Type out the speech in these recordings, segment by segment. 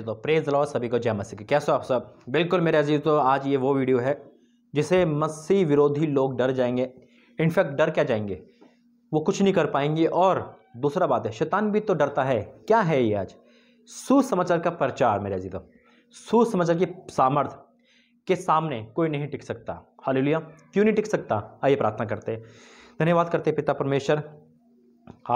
कैसे तो praise law सभी को जय मसीह कैसे हो आप सब बिल्कुल मेरे अजीज तो आज ये वो वीडियो है जिसे मसीह विरोधी लोग डर जाएंगे इनफैक्ट डर क्या जाएंगे वो कुछ नहीं कर पाएंगे और दूसरा बात है शैतान भी तो डरता है क्या है ये आज सुसमाचार का प्रचार मेरे अजीज तो। सुसमाचार की सामर्थ के सामने कोई नहीं टिक सकता हालिया क्यों नहीं टिक सकता आइए प्रार्थना करते धन्यवाद करते पिता परमेश्वर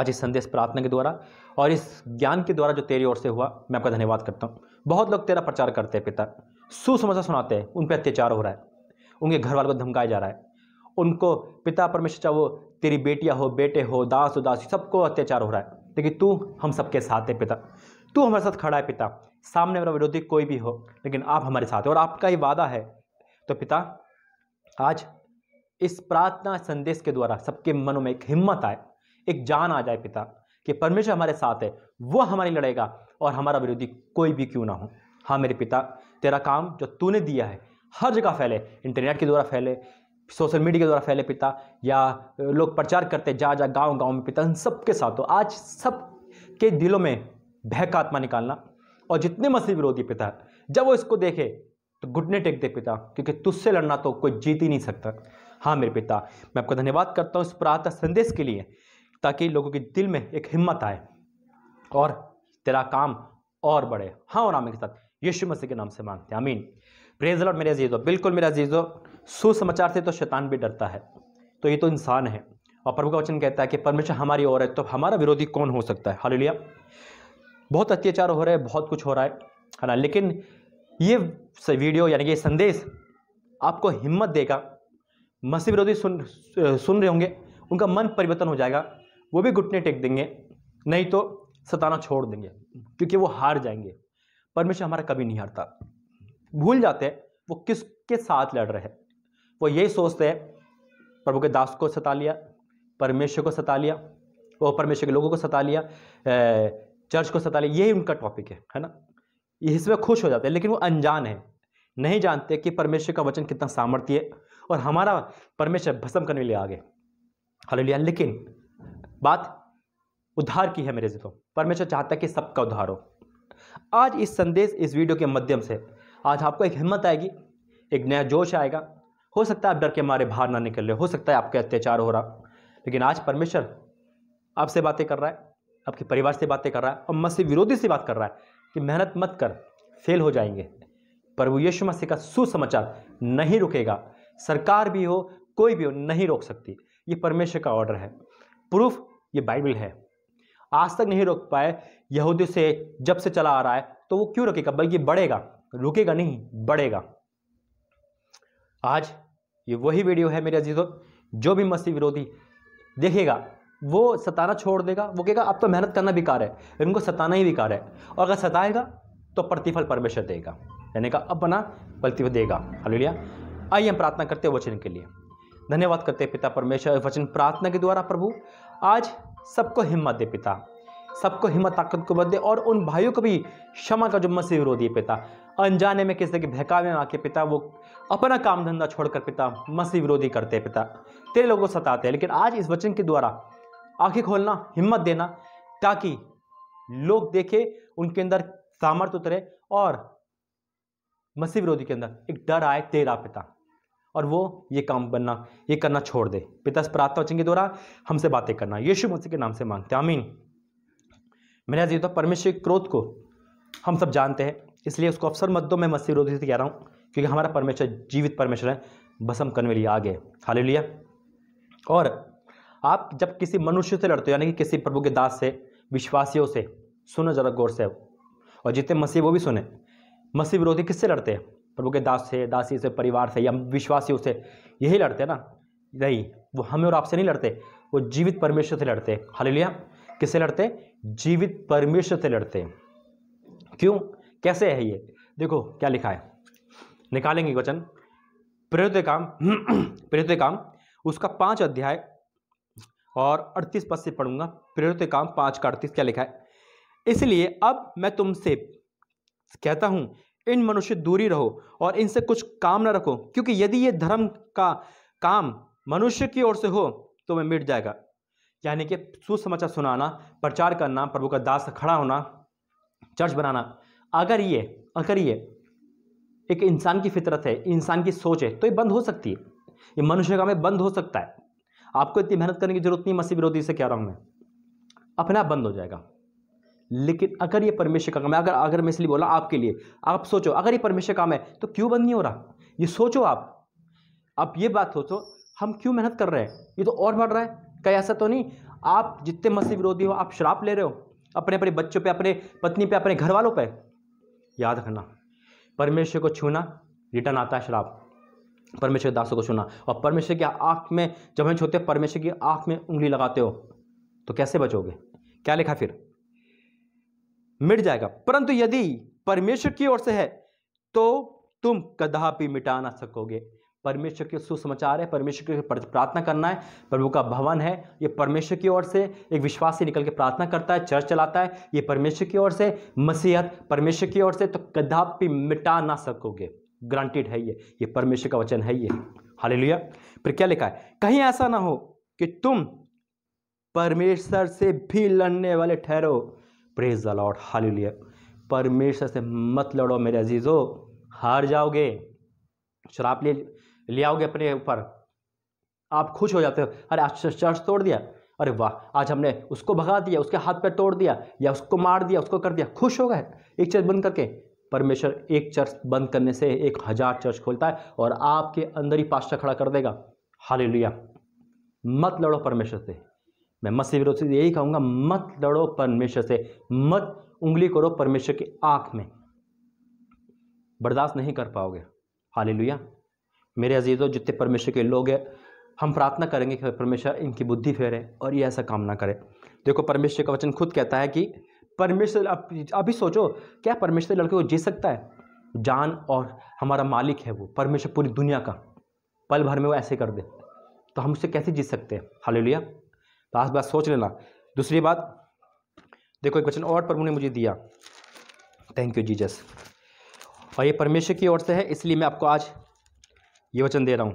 आज इस संदेश प्रार्थना के द्वारा और इस ज्ञान के द्वारा जो तेरी ओर से हुआ मैं आपका धन्यवाद करता हूँ बहुत लोग तेरा प्रचार करते हैं पिता सुसमाचार सुनाते हैं उन पर अत्याचार हो रहा है उनके घर वालों को धमकाया जा रहा है उनको पिता परमेश्वर चाहे वो तेरी बेटियाँ हो बेटे हो दास उदासी सबको अत्याचार हो रहा है लेकिन तू हम सबके साथ है पिता तू हमारे साथ खड़ा है पिता सामने मेरा विरोधी कोई भी हो लेकिन आप हमारे साथ हो और आपका ही वादा है तो पिता आज इस प्रार्थना संदेश के द्वारा सबके मनों में एक हिम्मत आए एक जान आ जाए पिता कि परमेश्वर हमारे साथ है वो हमारे लड़ेगा और हमारा विरोधी कोई भी क्यों ना हो हाँ मेरे पिता तेरा काम जो तूने दिया है हर जगह फैले इंटरनेट के द्वारा फैले सोशल मीडिया के द्वारा फैले पिता या लोग प्रचार करते जा जा गांव गांव में पिता इन सबके साथ हो आज सब के दिलों में भय का आत्मा निकालना और जितने मसीह विरोधी पिता जब वो इसको देखे तो घुटने टेक दे पिता क्योंकि तुझसे लड़ना तो कोई जीत ही नहीं सकता हाँ मेरे पिता मैं आपका धन्यवाद करता हूँ इस प्रातः संदेश के लिए ताकि लोगों के दिल में एक हिम्मत आए और तेरा काम और बढ़े हाँ और आमिर के साथ यीशु मसीह के नाम से मांगते हैं आमीन प्रेज लॉर्ड मेरे अजीज़ो बिल्कुल मेरा अजीज़ो सुसमाचार से तो शैतान भी डरता है तो ये तो इंसान है और प्रभु का वचन कहता है कि परमेश्वर हमारी और है तो हमारा विरोधी कौन हो सकता है हाल बहुत अत्याचार हो रहा है बहुत कुछ हो रहा है है ना लेकिन ये वीडियो यानी कि संदेश आपको हिम्मत देगा मसीह विरोधी सुन सुन रहे होंगे उनका मन परिवर्तन हो जाएगा वो भी घुटने टेक देंगे नहीं तो सताना छोड़ देंगे क्योंकि वो हार जाएंगे परमेश्वर हमारा कभी नहीं हारता भूल जाते हैं वो किसके साथ लड़ रहे हैं वो यही सोचते हैं प्रभु के दास को सता लिया परमेश्वर को सता लिया वो परमेश्वर के लोगों को सता लिया चर्च को सता लिया यही उनका टॉपिक है है ना इसमें खुश हो जाते हैं लेकिन वो अनजान है नहीं जानते कि परमेश्वर का वचन कितना सामर्थ्य है और हमारा परमेश्वर भस्म करने लिए आगे हाल लेकिन बात उद्धार की है मेरे जीवन परमेश्वर चाहता है कि सबका उद्धार हो आज इस संदेश इस वीडियो के माध्यम से आज आपको एक हिम्मत आएगी एक नया जोश आएगा हो सकता है आप डर के मारे बाहर ना निकल रहे हो सकता है आपके अत्याचार हो रहा लेकिन आज परमेश्वर आपसे बातें कर रहा है आपके परिवार से बातें कर रहा है और मसीह विरोधी से बात कर रहा है कि मेहनत मत कर फेल हो जाएंगे प्रभु यीशु मसीह का सुसमाचार नहीं रुकेगा सरकार भी हो कोई भी हो नहीं रोक सकती ये परमेश्वर का ऑर्डर है प्रूफ ये बाइबल है आज तक नहीं रोक पाए यहूदी से जब से चला आ रहा है तो वो क्यों रुकेगा बल्कि बढ़ेगा रुकेगा नहीं बढ़ेगा आज ये वही वीडियो है मेरे अजीजों जो भी मसीह विरोधी देखेगा वो सताना छोड़ देगा वो कहेगा अब तो मेहनत करना बेकार है इनको सताना ही बेकार है और अगर सताएगा तो प्रतिफल परमेश्वर देगा यानी का अब बना प्रतिफल देगा हलिया आइए हम प्रार्थना करते हैं वचन के लिए धन्यवाद करते हैं पिता परमेश्वर वचन प्रार्थना के द्वारा प्रभु आज सबको हिम्मत दे पिता सबको हिम्मत ताकत को दे और उन भाइयों को भी क्षमा का जो मसीह रो दिए पिता अनजाने में किसी के बहकावे में आके पिता वो अपना काम धंधा छोड़कर पिता मसीह विरोधी करते हैं पिता तेरे लोगों को सताते हैं लेकिन आज इस वचन के द्वारा आंखें खोलना हिम्मत देना ताकि लोग देखें उनके अंदर सामर्थ्य उतरे और मसीह विरोधी के अंदर एक डर आए तेरा पिता और वो ये काम बनना ये करना छोड़ दे पिता से प्रार्थना वचन के द्वारा हमसे बातें करना यीशु मसीह के नाम से मांगते हैं आमीन मैंने जी तो परमेश्वर के क्रोध को हम सब जानते हैं इसलिए उसको अवसर मत दो मैं मसीह विरोधी से कह रहा हूँ क्योंकि हमारा परमेश्वर जीवित परमेश्वर है बस हम कन्वे लिए आगे हाल लिया और आप जब किसी मनुष्य से लड़ते हो यानी कि किसी प्रभु के दास से विश्वासियों से सुनो जरा गौर से और जितने मसीह वो भी सुने मसीह विरोधी किससे लड़ते हैं प्रभु के दास से दासी से परिवार से या विश्वासियों से यही लड़ते ना नहीं वो हमें और आपसे नहीं लड़ते वो जीवित परमेश्वर से लड़ते हालेलुया किससे लड़ते जीवित परमेश्वर से लड़ते क्यों कैसे है ये देखो क्या लिखा है निकालेंगे वचन प्रेरित काम प्रेरित काम उसका पांच अध्याय और अड़तीस पद से पढ़ूंगा प्रेरित काम पांच का अड़तीस क्या लिखा है इसलिए अब मैं तुमसे कहता हूं इन मनुष्य दूरी रहो और इनसे कुछ काम न रखो क्योंकि यदि ये धर्म का काम मनुष्य की ओर से हो तो वह मिट जाएगा यानी कि सुसमाचार सुनाना प्रचार करना प्रभु का दास खड़ा होना चर्च बनाना अगर ये अगर ये एक इंसान की फितरत है इंसान की सोच है तो ये बंद हो सकती है ये मनुष्य का में बंद हो सकता है आपको इतनी मेहनत करने की जरूरत नहीं मसीह विरोधी से कह रहा हूँ मैं अपने आप बंद हो जाएगा लेकिन अगर ये परमेश्वर का काम है अगर अगर मैं इसलिए बोला आपके लिए आप सोचो अगर ये परमेश्वर काम है तो क्यों बंद नहीं हो रहा ये सोचो आप अब ये बात सोचो हम क्यों मेहनत कर रहे हैं ये तो और बढ़ रहा है कहीं ऐसा तो नहीं आप जितने मसीह विरोधी हो आप शराब ले रहे हो अपने अपने बच्चों पे अपने पत्नी पे अपने घर वालों पे याद रखना परमेश्वर को छूना रिटर्न आता है शराब परमेश्वर के दासों को छूना और परमेश्वर की आँख में जब हम छूते परमेश्वर की आँख में उंगली लगाते हो तो कैसे बचोगे क्या लिखा फिर मिट जाएगा परंतु यदि परमेश्वर की ओर से है तो तुम कदापि मिटा ना सकोगे परमेश्वर के सुसमाचार है परमेश्वर के प्रार्थना करना है प्रभु का भवन है ये परमेश्वर की ओर से एक विश्वास से निकल के प्रार्थना करता है चर्च चलाता है ये परमेश्वर की ओर से मसीहत परमेश्वर की ओर से तो कदापि मिटा ना सकोगे ग्रांटेड है ये ये परमेश्वर का वचन है ये हाल लिया फिर क्या लिखा है कहीं ऐसा ना हो कि तुम परमेश्वर से भी लड़ने वाले ठहरो प्रेज द लॉर्ड हालेलुया परमेश्वर से मत लड़ो मेरे अजीज़ो हार जाओगे शराब ले ले आओगे अपने ऊपर आप खुश हो जाते हो अरे आज तो चर्च तोड़ दिया अरे वाह आज हमने उसको भगा दिया उसके हाथ पे तोड़ दिया या उसको मार दिया उसको कर दिया खुश हो गए एक चर्च बंद करके परमेश्वर एक चर्च बंद करने से एक हज़ार चर्च खोलता है और आपके अंदर ही पास्टा खड़ा कर देगा हाली मत लड़ो परमेश्वर से मैं मत से विरोध यही कहूँगा मत लड़ो परमेश्वर से मत उंगली करो परमेश्वर की आँख में बर्दाश्त नहीं कर पाओगे लुया मेरे अजीज़ों जितने परमेश्वर के लोग हैं हम प्रार्थना करेंगे कि परमेश्वर इनकी बुद्धि फेरे और ये ऐसा काम ना करे देखो परमेश्वर का वचन खुद कहता है कि परमेश्वर अभी सोचो क्या परमेश्वर लड़के को जी सकता है जान और हमारा मालिक है वो परमेश्वर पूरी दुनिया का पल भर में वो ऐसे कर दे तो हम उससे कैसे जीत सकते हैं हालेलुया लास्ट तो बात सोच लेना दूसरी बात देखो एक क्वेश्चन और प्रभु ने मुझे दिया थैंक यू जीजस और ये परमेश्वर की ओर से है इसलिए मैं आपको आज ये वचन दे रहा हूँ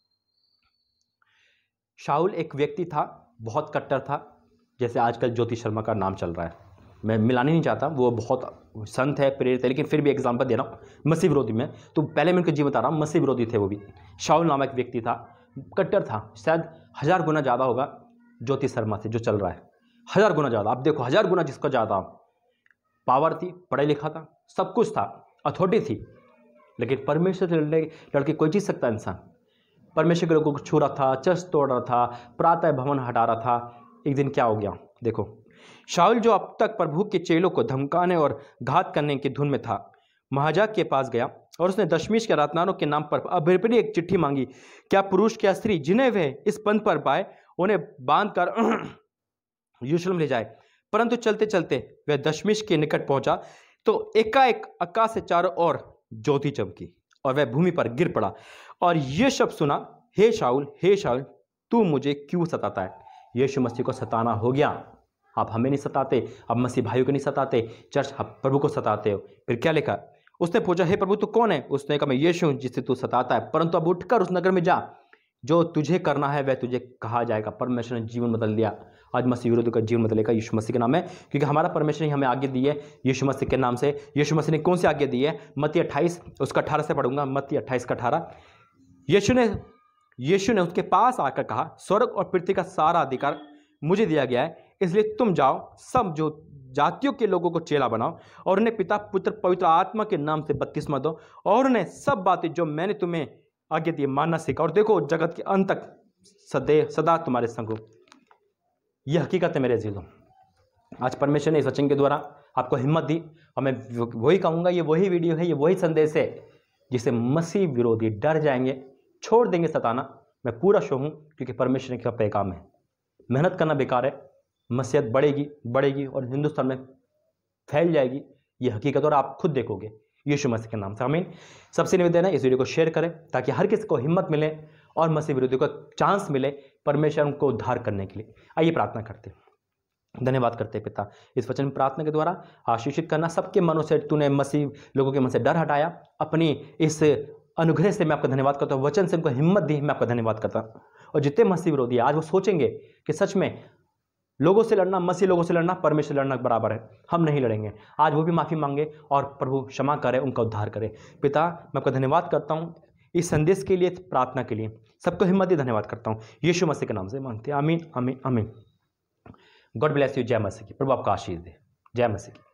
शाहुल एक व्यक्ति था बहुत कट्टर था जैसे आजकल ज्योति शर्मा का नाम चल रहा है मैं मिलाना नहीं चाहता वो बहुत संत है प्रेरित है लेकिन फिर भी एग्जाम्पल दे रहा हूँ मसीह विरोधी में तो पहले मैं उनके जीवन बता रहा हूँ मसीह विरोधी थे वो भी शाहुल नामक व्यक्ति था कट्टर था शायद हज़ार गुना ज़्यादा होगा ज्योति शर्मा से जो चल रहा है हज़ार गुना ज़्यादा आप देखो हज़ार गुना जिसका ज़्यादा पावर थी पढ़ा लिखा था सब कुछ था अथॉरिटी थी लेकिन परमेश्वर से लड़ने लड़के कोई जीत सकता इंसान परमेश्वर के लोगों को छू रहा था चर्च तोड़ रहा था प्रातः भवन हटा रहा था एक दिन क्या हो गया देखो शाहुल जो अब तक प्रभु के चेलों को धमकाने और घात करने की धुन में था महाजा के पास गया और उसने दशमीश के रातनारों के नाम पर अभिप्री एक चिट्ठी मांगी क्या पुरुष क्या स्त्री जिन्हें वे इस पंथ पर पाए उन्हें बांध कर यूशलम ले जाए परंतु चलते चलते वह दशमीश के निकट पहुंचा तो एकाएक अक्का से चारों ओर ज्योति चमकी और वह भूमि पर गिर पड़ा और यह शब्द सुना हे शाहुल हे शाहुल तू मुझे क्यों सताता है यीशु मसीह को सताना हो गया आप हमें नहीं सताते आप मसीह भाइयों को नहीं सताते चर्च आप प्रभु को सताते हो फिर क्या लिखा उसने पूछा हे प्रभु तू कौन है उसने कहा मैं यीशु जिससे तू सताता है परंतु अब उठकर उस नगर में जा जो तुझे करना है वह तुझे कहा जाएगा परमेश्वर ने जीवन बदल दिया आज मसीह विरोध का जीवन बदलेगा यीशु मसीह के नाम है क्योंकि हमारा परमेश्वर ही हमें आगे दी है यीशु मसीह के नाम से यीशु मसीह ने कौन सी आगे दी है मती अट्ठाईस उसका अठारह से पढ़ूंगा मती अट्ठाईस का अठारह यीशु ने यीशु ने उसके पास आकर कहा स्वर्ग और पृथ्वी का सारा अधिकार मुझे दिया गया है इसलिए तुम जाओ सब जो जातियों के लोगों को चेला बनाओ और उन्हें पिता पुत्र पवित्र आत्मा के नाम से बत्तीसमा दो और उन्हें सब बातें जो मैंने तुम्हें आगे दिए मानना सीखा और देखो जगत के अंत तक सदैव सदा तुम्हारे संग हो यह हकीकत है मेरे जीवन आज परमेश्वर ने इस वचन के द्वारा आपको हिम्मत दी और मैं वही कहूँगा ये वही वीडियो है ये वही संदेश है जिसे मसीह विरोधी डर जाएंगे छोड़ देंगे सताना मैं पूरा शो हूँ क्योंकि परमेश्वर का पैगाम है मेहनत करना बेकार है मसीहत बढ़ेगी बढ़ेगी और हिंदुस्तान में फैल जाएगी ये हकीकत और आप खुद देखोगे यीशु मसीह के नाम से आमीन सबसे निवेदन है इस वीडियो को शेयर करें ताकि हर किसी को हिम्मत मिले और मसीह विरोधी को चांस मिले परमेश्वर उनको उद्धार करने के लिए आइए प्रार्थना करते हैं धन्यवाद करते पिता इस वचन प्रार्थना के द्वारा आशीषित करना सबके मनों से तूने मसीह लोगों के मन से डर हटाया अपनी इस अनुग्रह से मैं आपका धन्यवाद करता हूँ वचन से उनको हिम्मत दी मैं आपका धन्यवाद करता हूँ और जितने मसीह विरोधी आज वो सोचेंगे कि सच में लोगों से लड़ना मसीह लोगों से लड़ना परमेश्वर लड़ना बराबर है हम नहीं लड़ेंगे आज वो भी माफ़ी मांगे और प्रभु क्षमा करें उनका उद्धार करें पिता मैं आपका धन्यवाद करता हूँ इस संदेश के लिए प्रार्थना के लिए सबको हिम्मत ही धन्यवाद करता हूँ यीशु मसीह के नाम से मांगते हैं amen amen amen God bless you जय मसीह की प्रभु आपका आशीष दे जय मसीह की